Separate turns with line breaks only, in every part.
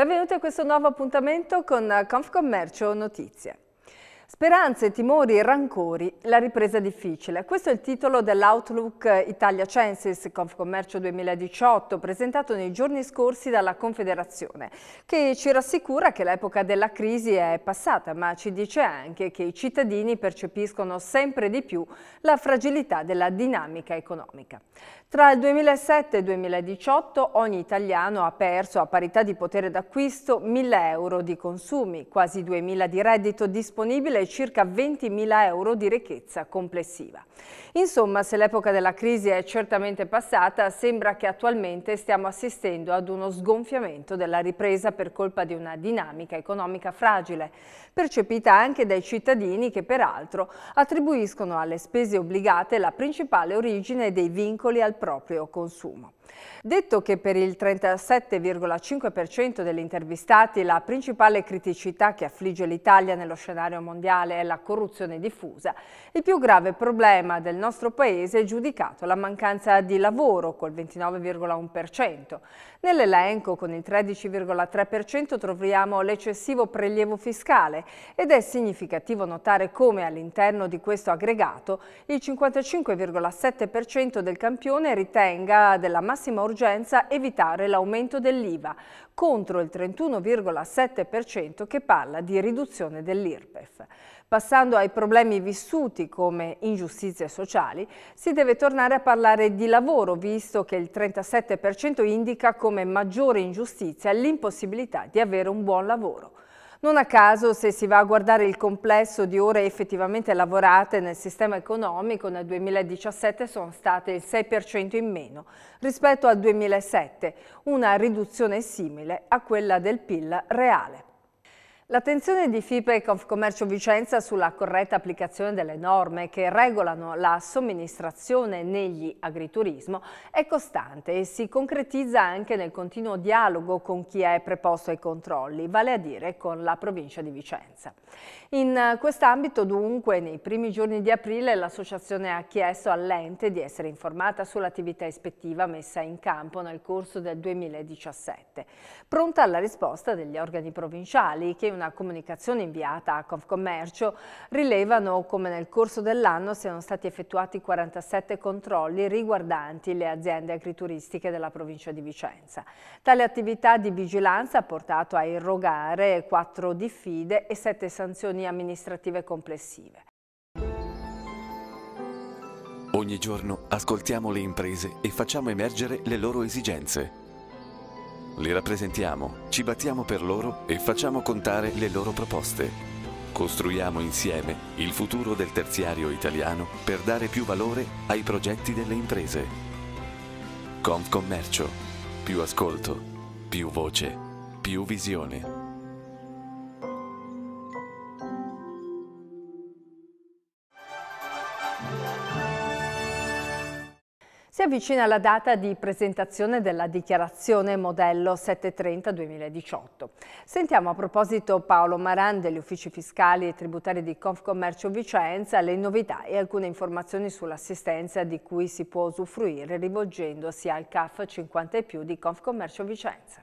Benvenuti a questo nuovo appuntamento con Confcommercio Notizie. Speranze, timori e rancori, la ripresa difficile. Questo è il titolo dell'Outlook Italia Censis Confcommercio 2018 presentato nei giorni scorsi dalla Confederazione, che ci rassicura che l'epoca della crisi è passata, ma ci dice anche che i cittadini percepiscono sempre di più la fragilità della dinamica economica. Tra il 2007 e il 2018 ogni italiano ha perso a parità di potere d'acquisto 1.000 euro di consumi, quasi 2.000 di reddito disponibile e circa 20.000 euro di ricchezza complessiva. Insomma, se l'epoca della crisi è certamente passata, sembra che attualmente stiamo assistendo ad uno sgonfiamento della ripresa per colpa di una dinamica economica fragile, percepita anche dai cittadini che peraltro attribuiscono alle spese obbligate la principale origine dei vincoli al proprio consumo. Detto che per il 37,5% degli intervistati la principale criticità che affligge l'Italia nello scenario mondiale è la corruzione diffusa, il più grave problema del nostro paese è giudicato la mancanza di lavoro col 29,1%. Nell'elenco con il 13,3% troviamo l'eccessivo prelievo fiscale ed è significativo notare come all'interno di questo aggregato il 55,7% del campione ritenga della massima massima urgenza evitare l'aumento dell'IVA contro il 31,7% che parla di riduzione dell'IRPEF. Passando ai problemi vissuti come ingiustizie sociali, si deve tornare a parlare di lavoro, visto che il 37% indica come maggiore ingiustizia l'impossibilità di avere un buon lavoro. Non a caso, se si va a guardare il complesso di ore effettivamente lavorate nel sistema economico, nel 2017 sono state il 6% in meno rispetto al 2007, una riduzione simile a quella del PIL reale. L'attenzione di FIPE e Confcommercio Vicenza sulla corretta applicazione delle norme che regolano la somministrazione negli agriturismo è costante e si concretizza anche nel continuo dialogo con chi è preposto ai controlli, vale a dire con la provincia di Vicenza. In quest'ambito dunque nei primi giorni di aprile l'associazione ha chiesto all'ente di essere informata sull'attività ispettiva messa in campo nel corso del 2017, pronta alla risposta degli organi provinciali che una una comunicazione inviata a Confcommercio, rilevano come nel corso dell'anno siano stati effettuati 47 controlli riguardanti le aziende agrituristiche della provincia di Vicenza. Tale attività di vigilanza ha portato a irrogare 4 diffide e 7 sanzioni amministrative complessive. Ogni giorno ascoltiamo le imprese e facciamo emergere le loro esigenze. Li rappresentiamo, ci battiamo per loro e facciamo contare le loro proposte. Costruiamo insieme il futuro del terziario italiano per dare più valore ai progetti delle imprese. Confcommercio. Più ascolto, più voce, più visione. Thank si avvicina la data di presentazione della dichiarazione modello 730-2018. Sentiamo a proposito Paolo Maran degli uffici fiscali e tributari di Confcommercio Vicenza le novità e alcune informazioni sull'assistenza di cui si può usufruire rivolgendosi al CAF 50 e più di Confcommercio Vicenza.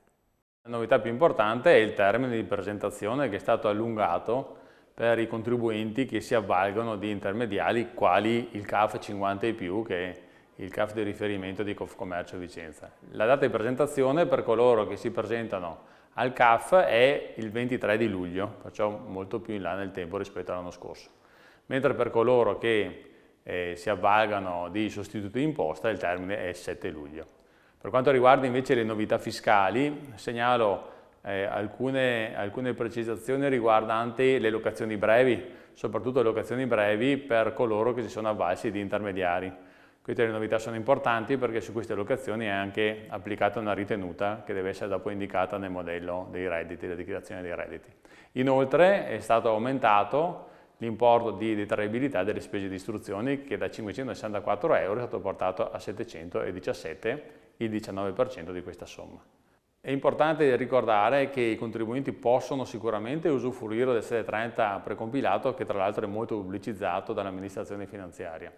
La novità più importante è il termine di presentazione che è stato allungato per i contribuenti che si avvalgono di intermediali quali il CAF 50 e più che è il CAF di riferimento di Confcommercio Vicenza. La data di presentazione per coloro che si presentano al CAF è il 23 di luglio, perciò molto più in là nel tempo rispetto all'anno scorso, mentre per coloro che eh, si avvalgano di sostituti di imposta il termine è il 7 luglio. Per quanto riguarda invece le novità fiscali, segnalo eh, alcune, alcune precisazioni riguardanti le locazioni brevi, soprattutto le locazioni brevi per coloro che si sono avvalsi di intermediari queste le novità sono importanti perché su queste locazioni è anche applicata una ritenuta che deve essere dopo indicata nel modello dei redditi, la dichiarazione dei redditi. Inoltre è stato aumentato l'importo di detraibilità delle spese di istruzione che da 564 euro è stato portato a 717, il 19% di questa somma. È importante ricordare che i contribuenti possono sicuramente usufruire del 730 precompilato che tra l'altro è molto pubblicizzato dall'amministrazione finanziaria.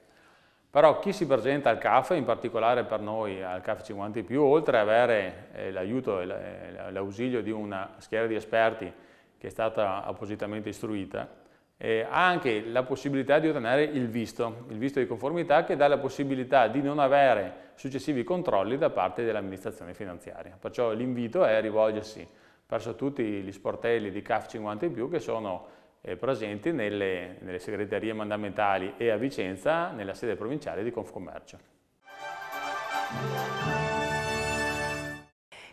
Però chi si presenta al CAF, in particolare per noi al CAF 50 più, oltre ad avere eh, l'aiuto e eh, l'ausilio di una schiera di esperti che è stata appositamente istruita, eh, ha anche la possibilità di ottenere il visto, il visto di conformità che dà la possibilità di non avere successivi controlli da parte dell'amministrazione finanziaria. Perciò l'invito è rivolgersi verso tutti gli sportelli di CAF 50 più che sono eh, presenti nelle, nelle segreterie mandamentali e a Vicenza nella sede provinciale di Confcommercio.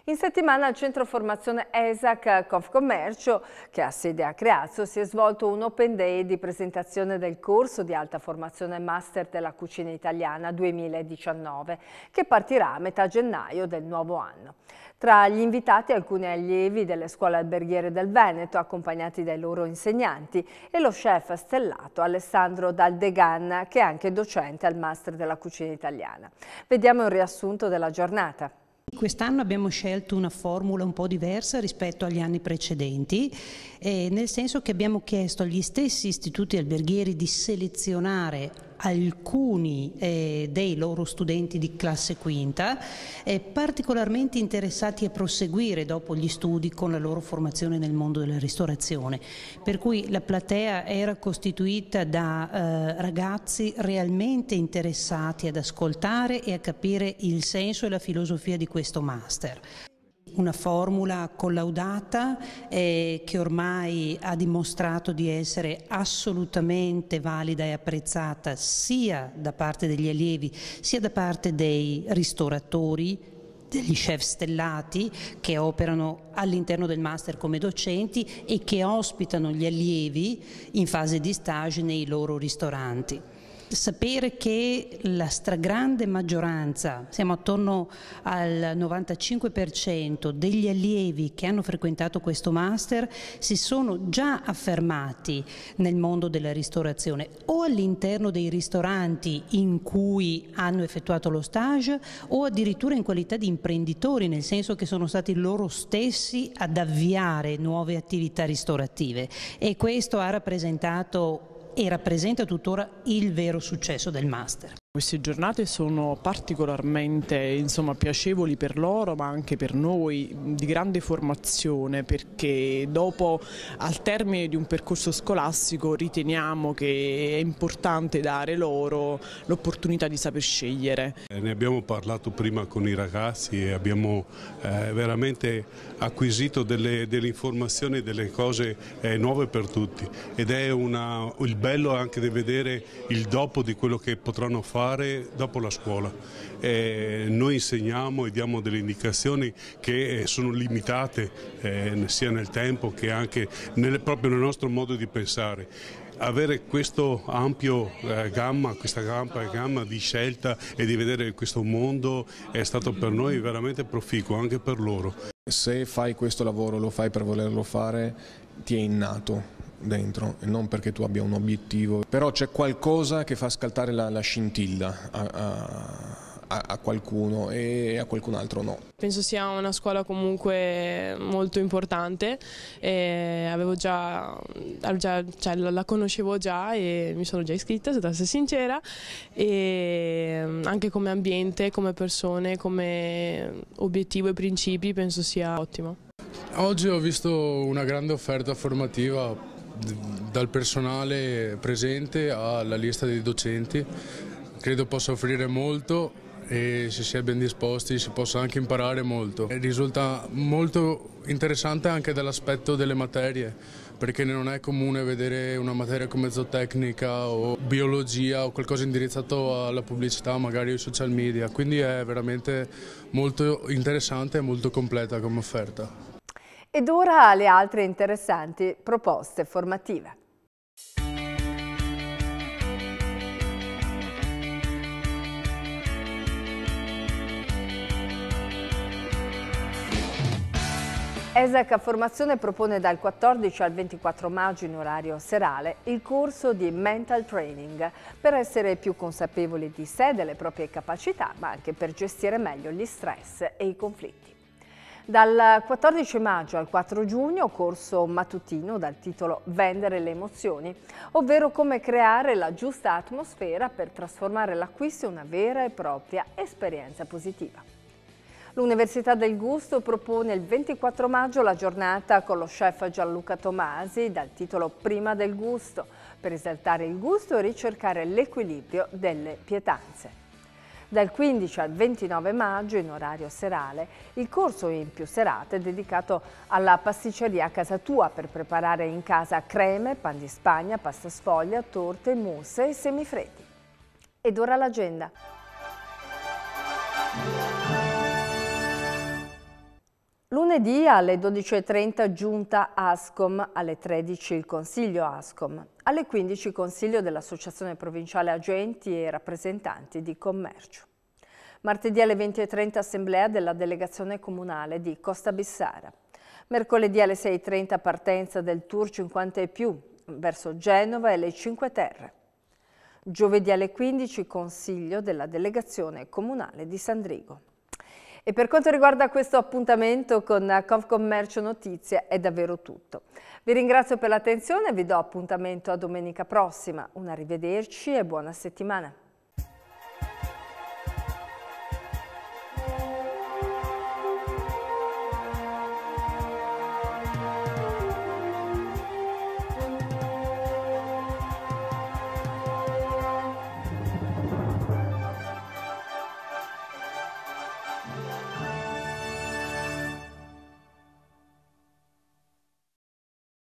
In settimana al centro formazione ESAC Confcommercio, che ha sede a Creazzo, si è svolto un open day di presentazione del corso di alta formazione master della cucina italiana 2019, che partirà a metà gennaio del nuovo anno. Tra gli invitati alcuni allievi delle scuole alberghiere del Veneto, accompagnati dai loro insegnanti, e lo chef stellato Alessandro Daldegan, che è anche docente al Master della Cucina Italiana. Vediamo un riassunto della giornata.
Quest'anno abbiamo scelto una formula un po' diversa rispetto agli anni precedenti, eh, nel senso che abbiamo chiesto agli stessi istituti alberghieri di selezionare alcuni eh, dei loro studenti di classe quinta eh, particolarmente interessati a proseguire dopo gli studi con la loro formazione nel mondo della ristorazione, per cui la platea era costituita da eh, ragazzi realmente interessati ad ascoltare e a capire il senso e la filosofia di questo master una formula collaudata eh, che ormai ha dimostrato di essere assolutamente valida e apprezzata sia da parte degli allievi sia da parte dei ristoratori degli chef stellati che operano all'interno del master come docenti e che ospitano gli allievi in fase di stage nei loro ristoranti sapere che la stragrande maggioranza, siamo attorno al 95% degli allievi che hanno frequentato questo master si sono già affermati nel mondo della ristorazione o all'interno dei ristoranti in cui hanno effettuato lo stage o addirittura in qualità di imprenditori, nel senso che sono stati loro stessi ad avviare nuove attività ristorative e questo ha rappresentato e rappresenta tuttora il vero successo del master. Queste giornate sono particolarmente insomma, piacevoli per loro ma anche per noi, di grande formazione perché dopo al termine di un percorso scolastico riteniamo che è importante dare loro l'opportunità di saper scegliere.
Eh, ne abbiamo parlato prima con i ragazzi e abbiamo eh, veramente acquisito delle, delle, informazioni, delle cose eh, nuove per tutti ed è una, il bello anche di vedere il dopo di quello che potranno fare fare dopo la scuola. Eh, noi insegniamo e diamo delle indicazioni che eh, sono limitate eh, sia nel tempo che anche nel, proprio nel nostro modo di pensare avere questa ampia eh, gamma, questa ampia gamma di scelta e di vedere questo mondo è stato per noi veramente proficuo, anche per loro. Se fai questo lavoro, lo fai per volerlo fare, ti è innato dentro, non perché tu abbia un obiettivo, però c'è qualcosa che fa scaltare la, la scintilla a, a a, qualcuno e a qualcun altro no.
Penso sia una scuola comunque molto importante, avevo già, già cioè la conoscevo già e mi sono già iscritta, se devo essere sincera, e mm, anche come ambiente, come persone, come obiettivo e principi penso sia ottimo.
Oggi ho visto una grande offerta formativa dal personale presente alla lista dei docenti. Credo possa offrire molto e se si è ben disposti si possa anche imparare molto. E risulta molto interessante anche dall'aspetto delle materie, perché non è comune vedere una materia come zootecnica o biologia o qualcosa indirizzato alla pubblicità, magari ai social media, quindi è veramente molto interessante e molto completa come offerta.
Ed ora le altre interessanti proposte formative. ESAC Formazione propone dal 14 al 24 maggio in orario serale il corso di Mental Training per essere più consapevoli di sé, delle proprie capacità, ma anche per gestire meglio gli stress e i conflitti. Dal 14 maggio al 4 giugno corso mattutino dal titolo Vendere le emozioni, ovvero come creare la giusta atmosfera per trasformare l'acquisto in una vera e propria esperienza positiva. L'Università del Gusto propone il 24 maggio la giornata con lo chef Gianluca Tomasi dal titolo Prima del Gusto, per esaltare il gusto e ricercare l'equilibrio delle pietanze. Dal 15 al 29 maggio, in orario serale, il corso in più serate è dedicato alla pasticceria a casa tua per preparare in casa creme, pan di spagna, pasta sfoglia, torte, mousse e semifreddi. Ed ora l'agenda. Venerdì alle 12.30 giunta ASCOM, alle 13 il Consiglio ASCOM, alle 15 Consiglio dell'Associazione Provinciale Agenti e Rappresentanti di Commercio. Martedì alle 20.30 Assemblea della Delegazione Comunale di Costa Bissara. Mercoledì alle 6.30 partenza del Tour 50 e più verso Genova e le Cinque Terre. Giovedì alle 15 Consiglio della Delegazione Comunale di Sandrigo. E per quanto riguarda questo appuntamento con Confcommercio Notizie è davvero tutto. Vi ringrazio per l'attenzione e vi do appuntamento a domenica prossima. Un arrivederci e buona settimana.